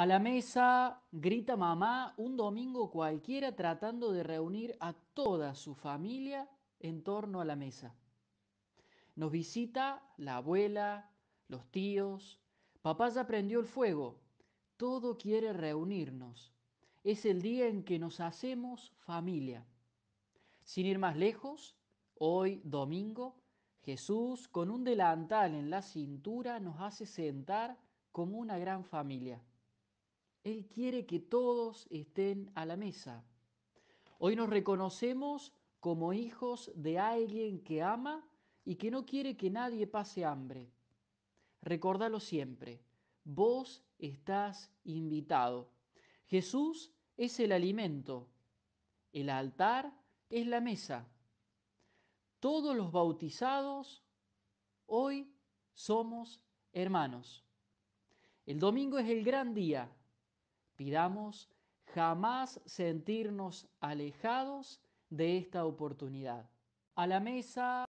A la mesa grita mamá un domingo cualquiera tratando de reunir a toda su familia en torno a la mesa. Nos visita la abuela, los tíos, papá ya prendió el fuego, todo quiere reunirnos. Es el día en que nos hacemos familia. Sin ir más lejos, hoy domingo, Jesús con un delantal en la cintura nos hace sentar como una gran familia. Él quiere que todos estén a la mesa. Hoy nos reconocemos como hijos de alguien que ama y que no quiere que nadie pase hambre. Recordalo siempre, vos estás invitado. Jesús es el alimento, el altar es la mesa. Todos los bautizados hoy somos hermanos. El domingo es el gran día Pidamos jamás sentirnos alejados de esta oportunidad. A la mesa